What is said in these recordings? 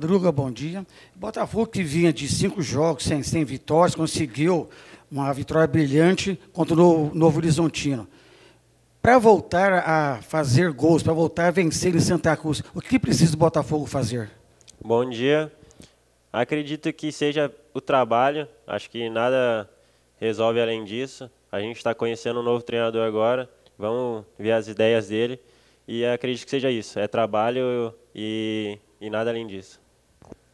Madruga, bom dia. Botafogo, que vinha de cinco jogos sem, sem vitórias, conseguiu uma vitória brilhante contra o Novo Horizontino. Para voltar a fazer gols, para voltar a vencer em Santa Cruz, o que precisa o Botafogo fazer? Bom dia. Acredito que seja o trabalho. Acho que nada resolve além disso. A gente está conhecendo um novo treinador agora. Vamos ver as ideias dele. E acredito que seja isso. É trabalho e, e nada além disso.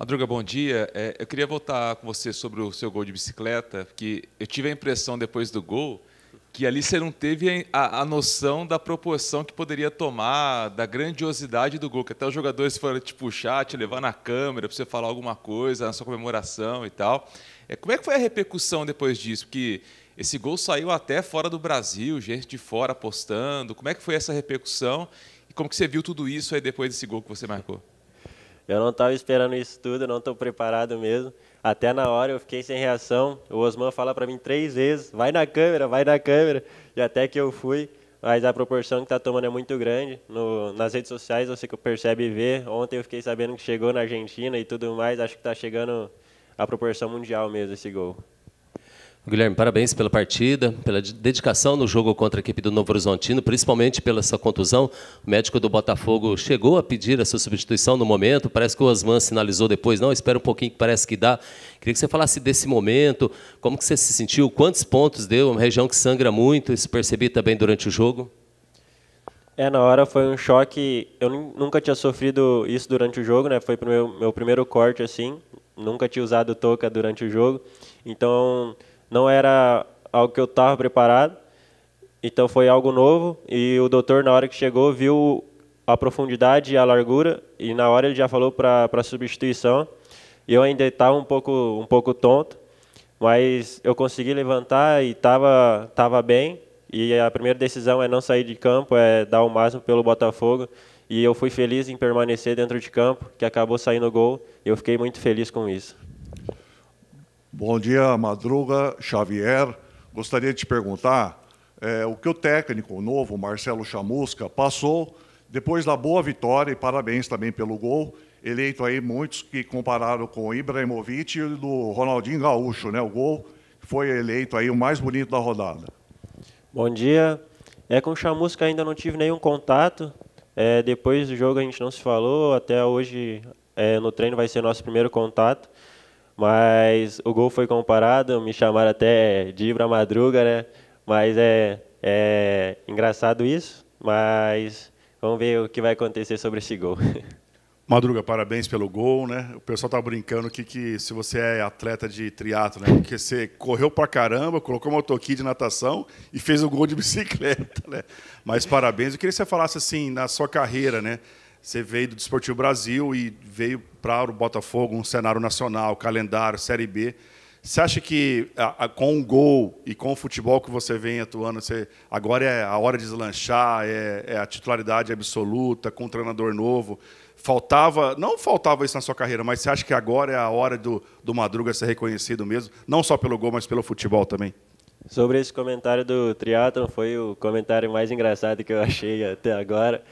Madruga, bom dia. É, eu queria voltar com você sobre o seu gol de bicicleta, porque eu tive a impressão depois do gol que ali você não teve a, a, noção da proporção que poderia tomar, da grandiosidade do gol, que até os jogadores foram te puxar, te levar na câmera para você falar alguma coisa na sua comemoração e tal. É, como é que foi a repercussão depois disso? Porque esse gol saiu até fora do Brasil, gente de fora apostando. Como é que foi essa repercussão? E como que você viu tudo isso aí depois desse gol que você marcou? Eu não estava esperando isso tudo, não estou preparado mesmo. Até na hora eu fiquei sem reação. O Osman fala para mim três vezes: vai na câmera, vai na câmera. E até que eu fui. Mas a proporção que está tomando é muito grande. No, nas redes sociais você percebe e vê. Ontem eu fiquei sabendo que chegou na Argentina e tudo mais. Acho que está chegando a proporção mundial mesmo esse gol. Guilherme, parabéns pela partida, pela dedicação no jogo contra a equipe do Novo Horizontino, principalmente pela sua contusão. O médico do Botafogo chegou a pedir a sua substituição no momento, parece que o Osman sinalizou depois, não, espera um pouquinho que parece que dá. Queria que você falasse desse momento, como que você se sentiu, quantos pontos deu, uma região que sangra muito, isso percebi também durante o jogo. É, na hora foi um choque, eu nunca tinha sofrido isso durante o jogo, né? foi o meu, meu primeiro corte assim, nunca tinha usado touca durante o jogo, então não era algo que eu estava preparado, então foi algo novo. E o doutor, na hora que chegou, viu a profundidade e a largura, e na hora ele já falou para a substituição. Eu ainda estava um pouco, um pouco tonto, mas eu consegui levantar e estava tava bem. E a primeira decisão é não sair de campo, é dar o máximo pelo Botafogo. E eu fui feliz em permanecer dentro de campo, que acabou saindo gol. E eu fiquei muito feliz com isso. Bom dia, Madruga Xavier. Gostaria de te perguntar é, o que o técnico novo, Marcelo Chamusca, passou depois da boa vitória, e parabéns também pelo gol, eleito aí muitos que compararam com o Ibrahimovic e do Ronaldinho Gaúcho, né? O gol foi eleito aí o mais bonito da rodada. Bom dia. É com o Chamusca ainda não tive nenhum contato. É, depois do jogo a gente não se falou, até hoje é, no treino vai ser nosso primeiro contato. Mas o gol foi comparado, me chamaram até de Ibra Madruga, né? Mas é, é engraçado isso, mas vamos ver o que vai acontecer sobre esse gol. Madruga, parabéns pelo gol, né? O pessoal tá brincando que, que se você é atleta de triatlo, né? Porque você correu pra caramba, colocou uma toquinha de natação e fez o gol de bicicleta, né? Mas parabéns. Eu queria que você falasse assim na sua carreira, né? Você veio do Desportivo Brasil e veio para o Botafogo, um cenário nacional, calendário, Série B. Você acha que a, a, com o gol e com o futebol que você vem atuando, você, agora é a hora de deslanchar, é, é, a titularidade absoluta, com um treinador novo? Faltava, não faltava isso na sua carreira, mas você acha que agora é a hora do, do Madruga ser reconhecido mesmo, não só pelo gol, mas pelo futebol também? Sobre esse comentário do Triathlon, foi o comentário mais engraçado que eu achei até agora.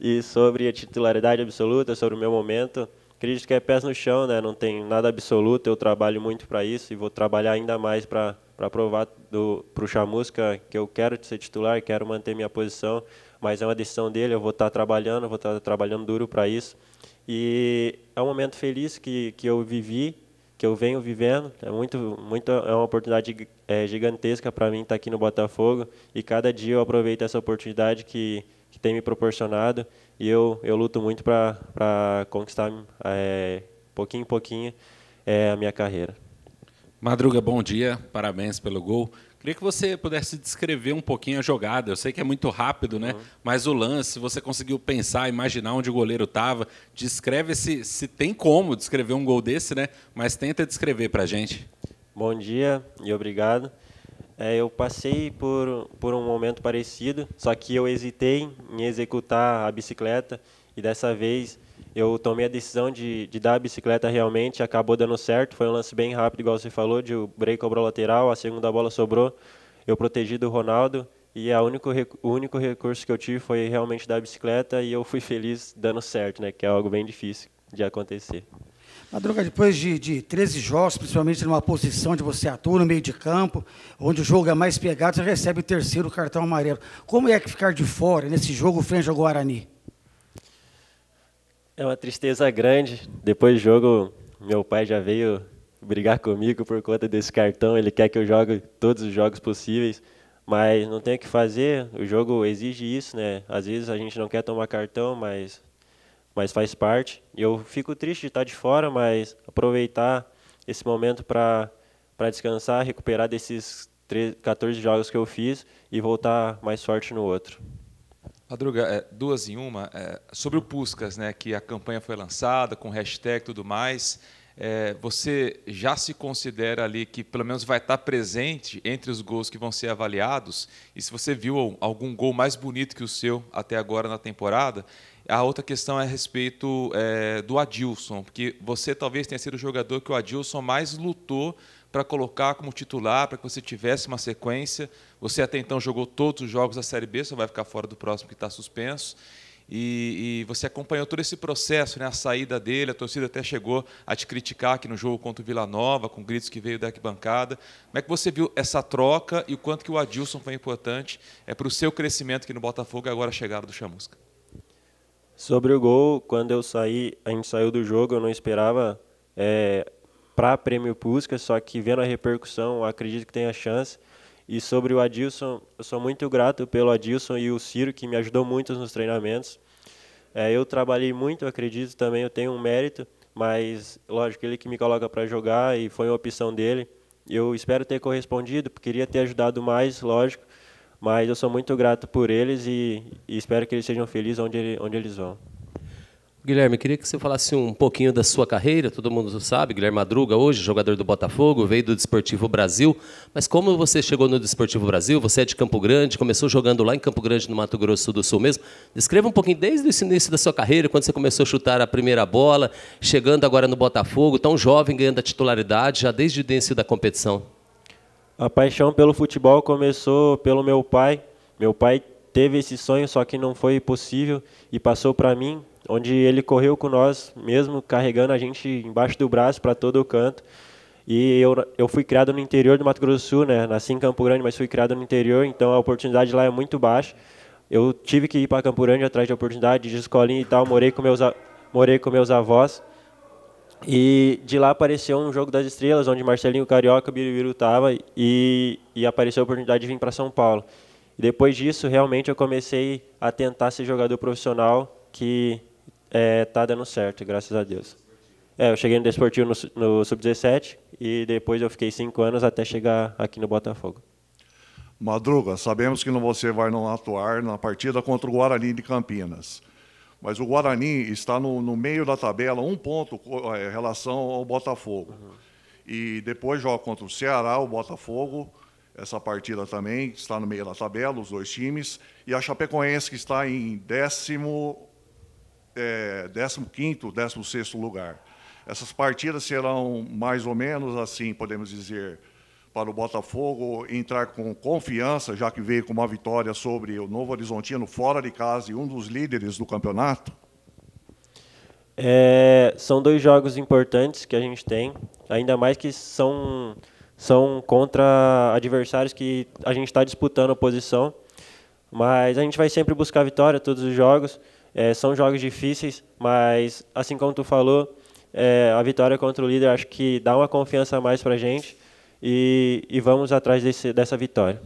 E sobre a titularidade absoluta, sobre o meu momento, acredito que é pés no chão, né? Não tem nada absoluto, eu trabalho muito para isso e vou trabalhar ainda mais para para provar para o Chamusca que eu quero ser titular, quero manter minha posição, mas é uma decisão dele, eu vou estar tá trabalhando, vou estar tá trabalhando duro para isso. E é um momento feliz que, que eu vivi que eu venho vivendo. É muito, muito é uma oportunidade é, gigantesca para mim estar tá aqui no Botafogo e cada dia eu aproveito essa oportunidade que, que tem me proporcionado e eu, eu luto muito para conquistar é, pouquinho em pouquinho é, a minha carreira. Madruga, bom dia, parabéns pelo gol. Queria que você pudesse descrever um pouquinho a jogada. Eu sei que é muito rápido, né? Uhum. Mas o lance, você conseguiu pensar, imaginar onde o goleiro estava. Descreve se, se tem como descrever um gol desse, né? Mas tenta descrever para gente. Bom dia e obrigado. É, eu passei por, por um momento parecido, só que eu hesitei em executar a bicicleta e dessa vez eu tomei a decisão de, de dar a bicicleta realmente, acabou dando certo, foi um lance bem rápido, igual você falou, de o break cobrou lateral, a segunda bola sobrou, eu protegi do Ronaldo, e a único, o único recurso que eu tive foi realmente dar a bicicleta, e eu fui feliz dando certo, né, que é algo bem difícil de acontecer. Madruga, depois de, de 13 jogos, principalmente numa posição de você atua, no meio de campo, onde o jogo é mais pegado, você recebe o terceiro cartão amarelo. Como é que ficar de fora nesse jogo frente ao Guarani? É uma tristeza grande. Depois do jogo, meu pai já veio brigar comigo por conta desse cartão. Ele quer que eu jogue todos os jogos possíveis, mas não tem o que fazer. O jogo exige isso, né? Às vezes a gente não quer tomar cartão, mas mas faz parte. Eu fico triste de estar de fora, mas aproveitar esse momento para para descansar, recuperar desses 14 jogos que eu fiz e voltar mais forte no outro. Madruga, é, duas em uma. É, sobre o Puscas, né, que a campanha foi lançada com hashtag e tudo mais, é, você já se considera ali que pelo menos vai estar presente entre os gols que vão ser avaliados? E se você viu algum gol mais bonito que o seu até agora na temporada, a outra questão é a respeito é, do Adilson, porque você talvez tenha sido o jogador que o Adilson mais lutou para colocar como titular, para que você tivesse uma sequência. Você até então jogou todos os jogos da Série B, só vai ficar fora do próximo que está suspenso. E, e, você acompanhou todo esse processo, né, a saída dele, a torcida até chegou a te criticar aqui no jogo contra o Vila Nova, com gritos que veio da arquibancada. Como é que você viu essa troca e o quanto que o Adilson foi importante é, para o seu crescimento aqui no Botafogo e agora a chegada do Chamusca? Sobre o gol, quando eu saí, a gente saiu do jogo, eu não esperava é, para prêmio Puskas, só que vendo a repercussão, acredito que tem a chance. E sobre o Adilson, eu sou muito grato pelo Adilson e o Ciro, que me ajudou muito nos treinamentos. É, eu trabalhei muito, acredito também, eu tenho um mérito, mas lógico, ele que me coloca para jogar e foi uma opção dele. Eu espero ter correspondido, queria ter ajudado mais, lógico, mas eu sou muito grato por eles e, e espero que eles sejam felizes onde, onde eles vão. Guilherme, queria que você falasse um pouquinho da sua carreira. Todo mundo sabe, Guilherme Madruga, hoje jogador do Botafogo, veio do Desportivo Brasil. Mas como você chegou no Desportivo Brasil? Você é de Campo Grande, começou jogando lá em Campo Grande, no Mato Grosso do Sul mesmo. Descreva um pouquinho desde o início da sua carreira, quando você começou a chutar a primeira bola, chegando agora no Botafogo, tão jovem, ganhando a titularidade já desde o início da competição. A paixão pelo futebol começou pelo meu pai. Meu pai teve esse sonho, só que não foi possível e passou para mim, onde ele correu com nós, mesmo carregando a gente embaixo do braço para todo o canto. E eu, eu fui criado no interior do Mato Grosso do Sul, né? Nasci em Campo Grande, mas fui criado no interior, então a oportunidade lá é muito baixa. Eu tive que ir para Campo Grande atrás de oportunidade, de escolinha e tal. Morei com meus, morei com meus avós. E de lá apareceu um jogo das estrelas, onde Marcelinho Carioca, Biribiru estava, e, e apareceu a oportunidade de vir para São Paulo. E depois disso, realmente eu comecei a tentar ser jogador profissional, que está é, tá dando certo, graças a Deus. É, eu cheguei no Desportivo no, no Sub-17 e depois eu fiquei cinco anos até chegar aqui no Botafogo. Madruga, sabemos que você vai não atuar na partida contra o Guarani de Campinas mas o Guarani está no, no meio da tabela, um ponto é, em relação ao Botafogo. Uhum. E depois joga contra o Ceará, o Botafogo, essa partida também está no meio da tabela, os dois times, e a Chapecoense que está em décimo, é, 15 16º lugar. Essas partidas serão mais ou menos assim, podemos dizer, para o Botafogo entrar com confiança, já que veio com uma vitória sobre o Novo Horizontino fora de casa e um dos líderes do campeonato? É, são dois jogos importantes que a gente tem, ainda mais que são, são contra adversários que a gente está disputando a posição. Mas a gente vai sempre buscar vitória todos os jogos. É, são jogos difíceis, mas assim como tu falou, é, a vitória contra o líder acho que dá uma confiança a mais para a gente e, e vamos atrás desse, dessa vitória.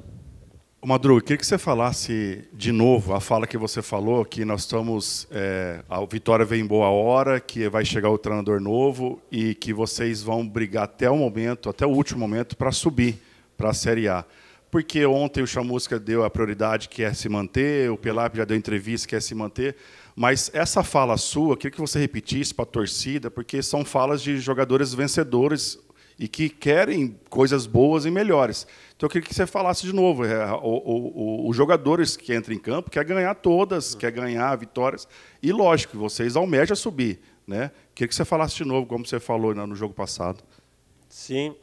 Madru, eu queria que você falasse de novo a fala que você falou, que nós estamos. É, a vitória vem em boa hora, que vai chegar o treinador novo e que vocês vão brigar até o momento, até o último momento, para subir para a Série A. Porque ontem o Chamusca deu a prioridade que é se manter, o Pelap já deu entrevista que é se manter. Mas essa fala sua, eu queria que você repetisse para a torcida, porque são falas de jogadores vencedores e que querem coisas boas e melhores. Então eu queria que você falasse de novo. É, os jogadores que entram em campo quer ganhar todas, quer ganhar vitórias. E lógico, vocês almejam subir. Né? Queria que você falasse de novo, como você falou né, no jogo passado. Sim.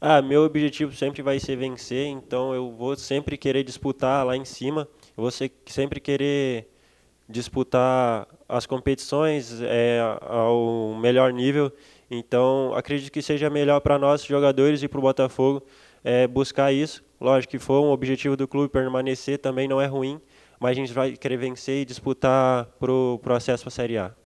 Ah, meu objetivo sempre vai ser vencer, então eu vou sempre querer disputar lá em cima. vou sempre querer disputar as competições é, ao melhor nível. Então, acredito que seja melhor para nós, jogadores, e para o Botafogo é, buscar isso. Lógico que foi um objetivo do clube permanecer, também não é ruim, mas a gente vai querer vencer e disputar para o acesso a Série A.